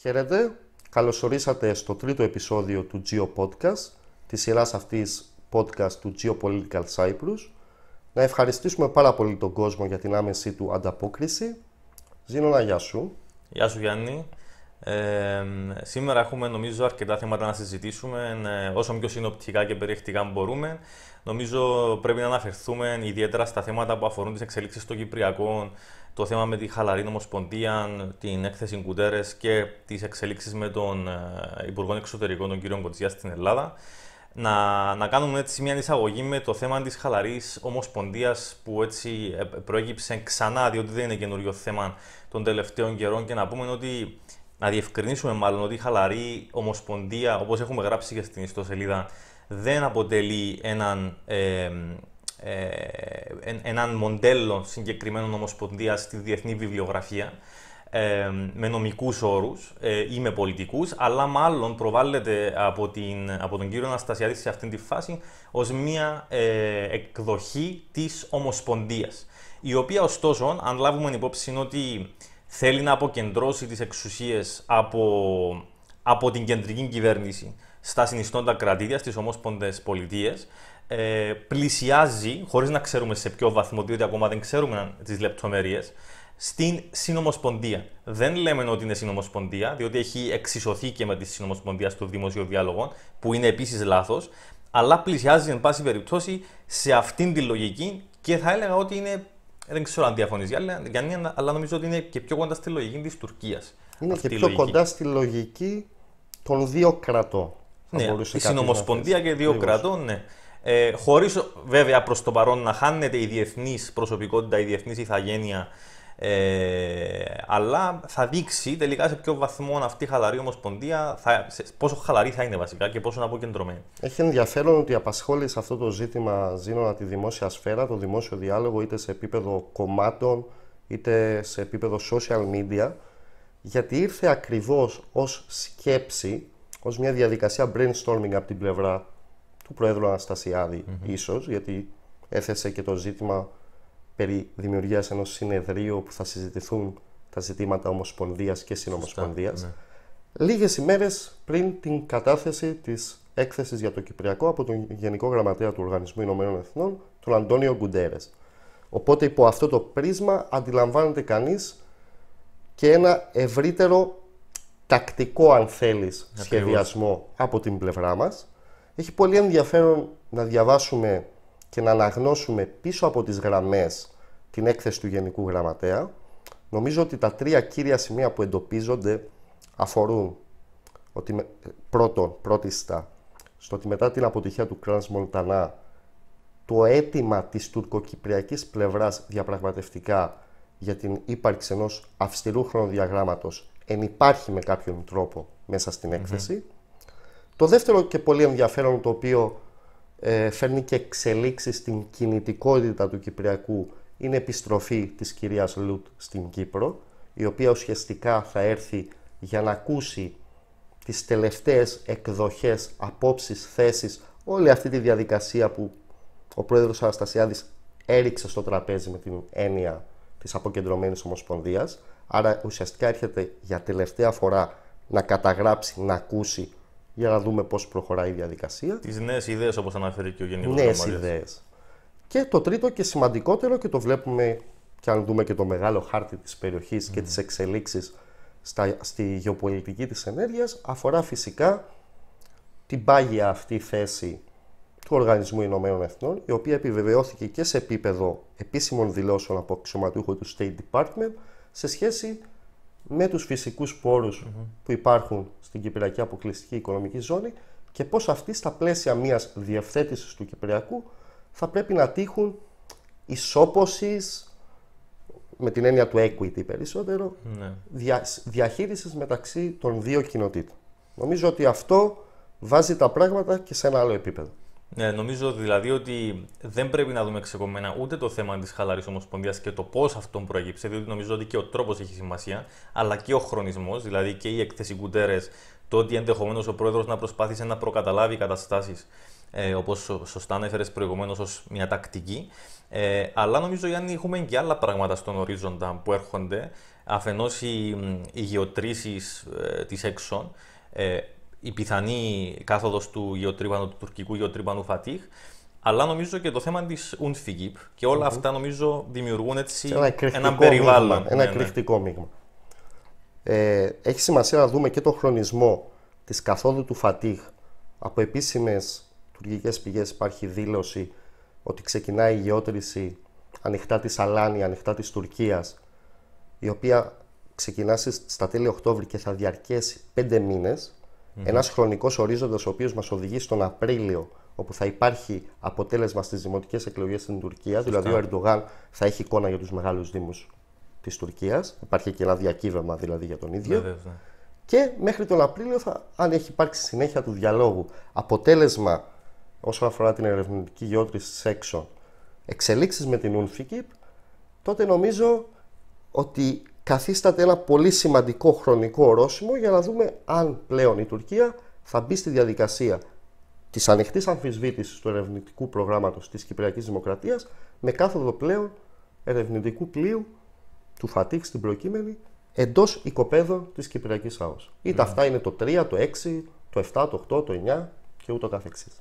Χαίρετε, καλωσορίσατε στο τρίτο επεισόδιο του Geo Podcast, της σειράς αυτής podcast του Geopolitical Cyprus. Να ευχαριστήσουμε πάρα πολύ τον κόσμο για την άμεση του ανταπόκριση. να γεια σου. Γεια σου Γιάννη. Ε, σήμερα έχουμε νομίζω αρκετά θέματα να συζητήσουμε, ε, όσο πιο συνοπτικά και περιεκτικά μπορούμε. Νομίζω πρέπει να αναφερθούμε ιδιαίτερα στα θέματα που αφορούν τις εξελίξεις των Κυπριακών, το θέμα με τη χαλαρή νομοσπονδία, την έκθεση Κουτέρες και τις εξελίξεις με τον ε, Υπουργό Εξωτερικών, τον κύριο Κοτσιά στην Ελλάδα. Να, να κάνουμε έτσι μια εισαγωγή με το θέμα της χαλαρής ομοσπονδίας που έτσι ε, προέκυψε ξανά, διότι δεν είναι καινούριο θέμα των τελευταίων καιρών και να πούμε ότι να διευκρινίσουμε μάλλον ότι η χαλαρή ομοσπονδία, όπως έχουμε γράψει και στην ιστοσελίδα, δεν αποτελεί έναν, ε, έναν μοντέλο συγκεκριμένων ομοσπονδίας στη διεθνή βιβλιογραφία, με νομικούς όρους ε, ή με πολιτικούς, αλλά μάλλον προβάλετε από τον κύριο να σταθεί αυτή τη φάση ω μία ε, εκδοχή τη ομοσπονδία, η με πολιτικου αλλα μαλλον προβαλλεται απο την απο τον κυριο αναστασιαδη σε αυτη τη φαση ως μια ε εκδοχη της ομοσπονδια η οποια ωστοσο αν λάβουμε υπόψη είναι ότι θέλει να αποκεντρώσει τις εξουσίες από, από την κεντρική κυβέρνηση στα συνιστόντα κρατήδια, στις ομόσπονδες πολιτείες, ε, πλησιάζει, χωρίς να ξέρουμε σε ποιο βαθμό, διότι ακόμα δεν ξέρουμε τις λεπτομέρειες, στην συνομοσπονδία. Δεν λέμε ότι είναι συνομοσπονδία, διότι έχει εξισωθεί και με τη συνομοσπονδία στο δημόσιο διάλογο, που είναι επίσης λάθος, αλλά πλησιάζει, εν πάση περιπτώσει, σε αυτήν τη λογική και θα έλεγα ότι είναι ε, δεν ξέρω αν διαφωνείς Γιάννη, αλλά νομίζω ότι είναι και πιο κοντά στη λογική της Τουρκίας. Είναι και πιο κοντά στη λογική των δύο κρατών. Ναι, η συνομοσπονδία και δύο κρατών, ναι. Ε, Χωρίς βέβαια προς το παρόν να χάνεται η διεθνής προσωπικότητα, η διεθνής ηθαγένεια ε, αλλά θα δείξει τελικά σε ποιο βαθμό αυτή η χαλαρή ομοσπονδία, θα, πόσο χαλαρή θα είναι βασικά και πόσο αποκεντρωμένη. Έχει ενδιαφέρον ότι απασχόλησε αυτό το ζήτημα ζήνονα τη δημόσια σφαίρα, το δημόσιο διάλογο, είτε σε επίπεδο κομμάτων, είτε σε επίπεδο social media, γιατί ήρθε ακριβώς ως σκέψη, ως μια διαδικασία brainstorming από την πλευρά του Πρόεδρου Αναστασιάδη, mm-hmm. ίσως, γιατί έθεσε και το ζήτημα περί δημιουργίας ενός συνεδρίου που θα συζητηθούν τα ζητήματα ομοσπονδίας και συνομοσπονδίας. ναι. λίγες πριν την κατάθεση της έκθεσης για το Κυπριακό από τον Γενικό Γραμματέα του Οργανισμού Ηνωμένων Εθνών, τον Αντώνιο Γκουντέρες. Οπότε υπό αυτό το πρίσμα αντιλαμβάνεται κανείς και ένα ευρύτερο τακτικό αν θέλεις σχεδιασμό από την πλευρά μας. Έχει πολύ ενδιαφέρον να διαβάσουμε και να αναγνώσουμε πίσω από τις γραμμές την έκθεση του Γενικού Γραμματέα. Νομίζω ότι τα τρία κύρια σημεία που εντοπίζονται αφορούν ότι πρώτον, πρώτιστα, στο ότι μετά την αποτυχία του Κράνς Μοντανά, το αίτημα της τουρκοκυπριακής πλευράς διαπραγματευτικά για την ύπαρξη ενός αυστηρού χρονοδιαγράμματος εν υπάρχει με κάποιον τρόπο μέσα στην εκθεση Το δεύτερο και πολύ ενδιαφέρον το οποίο ε, φέρνει και εξελίξεις στην κινητικότητα του Κυπριακού είναι επιστροφή της κυρίας Λουτ στην Κύπρο, η οποία ουσιαστικά θα έρθει για να ακούσει τις τελευταίες εκδοχές, απόψεις, θέσεις, όλη αυτή τη διαδικασία που ο πρόεδρος Αναστασιάδης έριξε στο τραπέζι με την έννοια της αποκεντρωμένης ομοσπονδίας. Άρα ουσιαστικά έρχεται για τελευταία φορά να καταγράψει, να ακούσει για να δούμε πώς προχωράει η διαδικασία. Τις νέες ιδέες όπως αναφέρει και ο Γενικός Νέες ιδέες. Και το τρίτο και σημαντικότερο και το βλέπουμε και αν δούμε και το μεγάλο χάρτη της περιοχής και τις εξελίξεις στη γεωπολιτική της ενέργειας αφορά φυσικά την πάγια αυτή θέση του Οργανισμού Ηνωμένων Εθνών, η οποία επιβεβαιώθηκε και σε επίπεδο επίσημων δηλώσεων από αξιωματούχο του State Department σε σχέση με τους φυσικούς που υπάρχουν στην Κυπριακή Αποκλειστική Οικονομική Ζώνη και πώς αυτή στα πλαίσια μιας διευθέτησης του Κυπριακού θα πρέπει να τύχουν ισόποσης με την έννοια του equity περισσότερο, ναι. διαχείρισης μεταξύ των δύο κοινοτήτων. Νομίζω ότι αυτό βάζει τα πράγματα και σε ένα άλλο επίπεδο. Ναι, νομίζω δηλαδή ότι δεν πρέπει να δούμε ξεκομμένα ούτε το θέμα της χαλαρής ομοσπονδίας και το πώς αυτό προέκυψε, διότι νομίζω ότι και ο τρόπος έχει σημασία, αλλά και ο χρονισμός, δηλαδή και η έκθεση Κουτέρε, το ότι ενδεχομένως ο πρόεδρος να προσπάθησε να προκαταλάβει καταστάσεις ε, όπως σωστά ανέφερες προηγουμένως ως μια τακτική. Ε, αλλά νομίζω Γιάννη έχουμε και άλλα πράγματα στον ορίζοντα που έρχονται. Αφενός, οι, οι γεωτρήσεις ε, της έξων, ε, η πιθανή κάθοδος του, του τουρκικού γεωτρύπανου Φατίχ, αλλά νομίζω και το θέμα της UNFIGIP και όλα αυτά νομίζω δημιουργούν έτσι ένα, περιβάλλον. ένα ναι, ναι. μείγμα. Ε, έχει σημασία να δούμε και τον χρονισμό της καθόδου του Φατίχ από επίσημες πηγές υπάρχει δήλωση ότι ξεκινάει η γεώτρηση ανοιχτά της Αλάνη, ανοιχτά της Τουρκίας, η οποία ξεκινά στα τέλη Οκτώβρη και θα διαρκέσει μήνε, μήνες, mm-hmm. ένας χρονικός ορίζοντας ο οποίος μας οδηγεί στον Απρίλιο, όπου θα υπάρχει αποτέλεσμα στις δημοτικές εκλογές στην Τουρκία, δηλαδή ο Ερντογάν θα έχει εικόνα για τους μεγάλους δήμους της Τουρκίας, υπάρχει και ένα διακύβευμα δηλαδή για τον ίδιο, ναι. και μέχρι τον Απρίλιο, θα, αν έχει υπάρξει συνέχεια του διαλόγου, αποτέλεσμα όσον αφορά την ερευνητική γεώτρηση σεξων εξελίξεις με την UNFICIP, τότε νομίζω ότι καθίσταται ένα πολύ σημαντικό χρονικό ορόσημο για να δούμε αν πλέον η Τουρκία θα μπει στη διαδικασία της ανοιχτής αμφισβήτησης του ερευνητικού προγράμματος της Κυπριακής Δημοκρατίας με κάθοδο πλέον ερευνητικού πλοίου του Φατίχ στην προκείμενη εντός οικοπαίδων της Κυπριακής ΑΟΣ. Είτε ναι. αυτά είναι το 3, το 6, το 7, το 8, το 9 και ούτω καθεξής.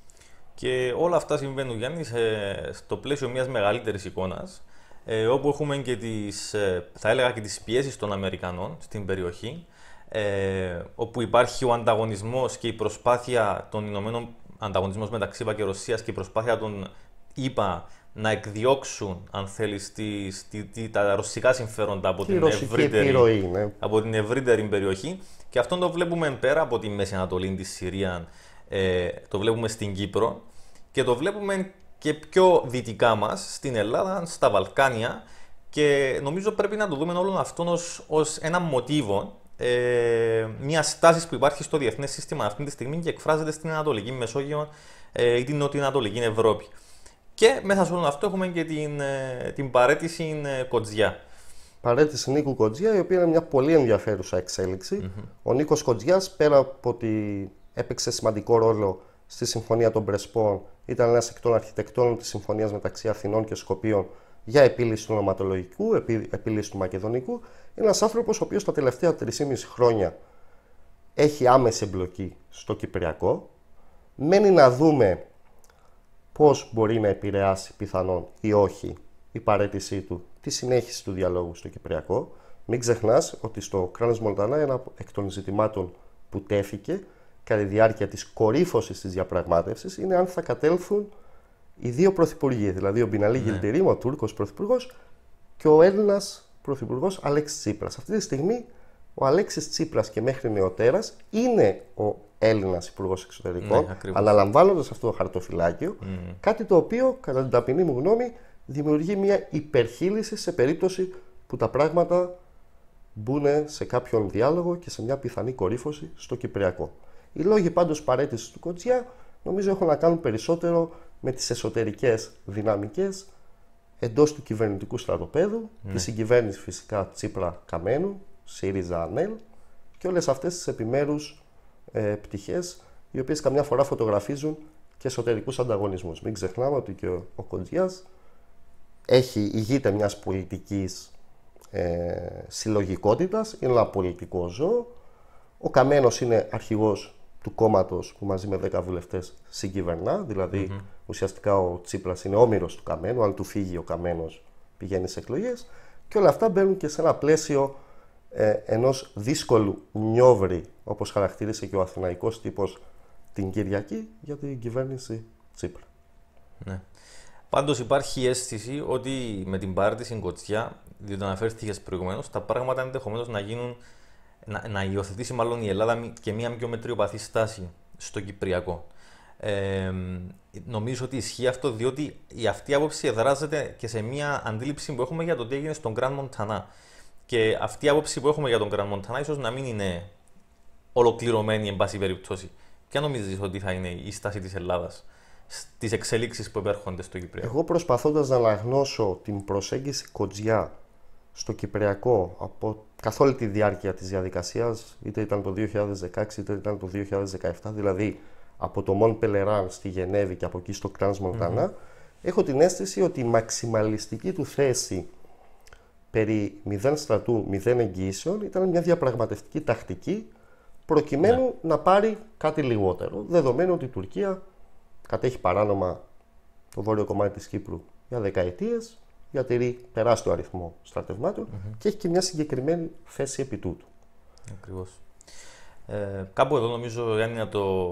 Και όλα αυτά συμβαίνουν, Γιάννης, ε, στο πλαίσιο μιας μεγαλύτερης εικόνας, ε, όπου έχουμε και τις, ε, θα έλεγα και τις πιέσεις των Αμερικανών στην περιοχή, όπου υπάρχει ο ανταγωνισμός και η προσπάθεια των Ηνωμένων ανταγωνισμός μεταξύ ΙΠΑ και Ρωσίας και η προσπάθεια των ΙΠΑ να εκδιώξουν, αν θέλεις, τα ρωσικά συμφέροντα ναι. από την, ευρύτερη, περιοχή. Και αυτό το βλέπουμε πέρα από τη Μέση Ανατολή, τη Συρία, το βλέπουμε στην Κύπρο και το βλέπουμε και πιο δυτικά μας, στην Ελλάδα, στα Βαλκάνια και νομίζω πρέπει να το δούμε όλον αυτόν ως, ως ένα μοτίβο ε, μιας στάσης που υπάρχει στο διεθνές σύστημα αυτή τη στιγμή και εκφράζεται στην Ανατολική Μεσόγειο ε, ή την ανατολική Ευρώπη. Και μέσα σε όλο αυτό έχουμε και την, ε, την παρέτηση ε, Κοτζιά. Παρέτηση Νίκου Κοτζιά, η οποία είναι μια πολύ ενδιαφέρουσα Ο Νίκος Κοτζιάς, πέρα από ότι έπαιξε σημαντικό ρόλο στη Συμφωνία των Πρεσπών ήταν ένας εκ των αρχιτεκτών της συμφωνίας μεταξύ Αθηνών και Σκοπίων για επίλυση του ονοματολογικού, επίλυση του μακεδονικού. ένας άνθρωπος ο οποίος τα τελευταία 3,5 χρόνια έχει άμεση εμπλοκή στο Κυπριακό. Μένει να δούμε πώς μπορεί να επηρεάσει πιθανόν ή όχι η παρέτησή του τη συνέχιση του διαλόγου στο Κυπριακό. Μην ξεχνάς ότι στο κράνος Μολτανά ένα εκ των ζητημάτων που τέθηκε κατά τη διάρκεια της κορύφωσης της διαπραγματεύση είναι αν θα κατέλθουν οι δύο πρωθυπουργοί, δηλαδή ο Μπιναλή ναι. ο Τούρκος Πρωθυπουργός και ο Έλληνας Πρωθυπουργός Αλέξης Τσίπρας. Αυτή τη στιγμή ο Αλέξης Τσίπρας και μέχρι νεοτέρας είναι ο Έλληνας Υπουργός Εξωτερικών, ναι, αναλαμβάνοντας αυτό το χαρτοφυλάκιο, κάτι το οποίο, κατά την ταπεινή μου γνώμη, δημιουργεί μια υπερχείληση σε περίπτωση που τα πράγματα μπουν σε κάποιον διάλογο και σε μια πιθανή κορύφωση στο Κυπριακό. Οι λόγοι πάντως παρέτησης του Κοτσιά νομίζω έχουν να κάνουν περισσότερο με τις εσωτερικές δυναμικές εντός του κυβερνητικού στρατοπέδου, mm. Ναι. της συγκυβέρνησης φυσικά Τσίπρα Καμένου, ΣΥΡΙΖΑ ΑΝΕΛ και όλες αυτές τις επιμέρους ε, οι οποίες καμιά φορά φωτογραφίζουν και εσωτερικούς ανταγωνισμούς. Μην ξεχνάμε ότι και ο, ο έχει ηγείται μιας πολιτικής ε, συλλογικότητας, είναι ένα πολιτικό ζώο. Ο Καμένος είναι αρχηγός του κόμματος που μαζί με 10 βουλευτές συγκυβερνά. Δηλαδή ουσιαστικά ο Τσίπρας είναι όμοιρος του Καμένου. Αν του φύγει ο Καμένος, πηγαίνει σε εκλογές. Και όλα αυτά μπαίνουν και σε ένα πλαίσιο ε, ενός δύσκολου νιόβρι, όπως χαρακτήρισε και ο αθηναϊκός τύπος την Κυριακή, για την κυβέρνηση Τσίπρα. Ναι. Πάντως υπάρχει η αίσθηση ότι με την πάρτιση στην Κοτσιά, διότι αναφέρθηκες προηγουμένως, τα πράγματα ενδεχομένως να γίνουν να, υιοθετήσει μάλλον η Ελλάδα και μία πιο μετριοπαθή στάση στο Κυπριακό. Ε, νομίζω ότι ισχύει αυτό διότι η αυτή άποψη εδράζεται και σε μια αντίληψη που έχουμε για το τι έγινε στον Grand Montana. Και αυτή η άποψη που έχουμε για τον Grand Montana ίσως να μην είναι ολοκληρωμένη εν πάση περιπτώσει. Ποια νομίζεις ότι θα είναι η στάση της Ελλάδας στις εξελίξεις που επέρχονται στο Κυπριακό. Εγώ προσπαθώντας να αναγνώσω την προσέγγιση κοτζιά στο Κυπριακό από καθ' όλη τη διάρκεια της διαδικασίας, είτε ήταν το 2016 είτε ήταν το 2017, δηλαδή από το Μον Πελεράν στη Γενέβη και από εκεί στο Κράνς έχω την αίσθηση ότι η μαξιμαλιστική του θέση περί μηδέν στρατού, μηδέν εγγύησεων ήταν μια διαπραγματευτική τακτική προκειμένου ναι. να πάρει κάτι λιγότερο, δεδομένου ότι η Τουρκία κατέχει παράνομα το βόρειο κομμάτι της Κύπρου για δεκαετίες, διατηρεί τεράστιο αριθμό στρατευμάτων mm-hmm. και έχει και μια συγκεκριμένη θέση επί τούτου. Ακριβώς. Ε, κάπου εδώ νομίζω, Γιάννη, να το,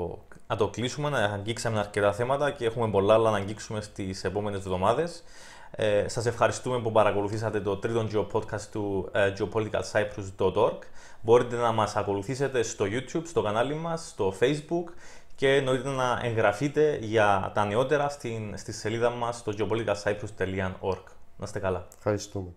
να το κλείσουμε, να αγγίξαμε αρκετά θέματα και έχουμε πολλά άλλα να αγγίξουμε στις επόμενες εβδομάδες. Ε, σας ευχαριστούμε που παρακολουθήσατε το τρίτο geopodcast του ε, geopoliticalcyprus.org. Μπορείτε να μας ακολουθήσετε στο YouTube, στο κανάλι μας, στο Facebook και εννοείται να εγγραφείτε για τα νεότερα στην, στη σελίδα μας στο geopoliticalcyprus.org. Να είστε καλά. Ευχαριστούμε.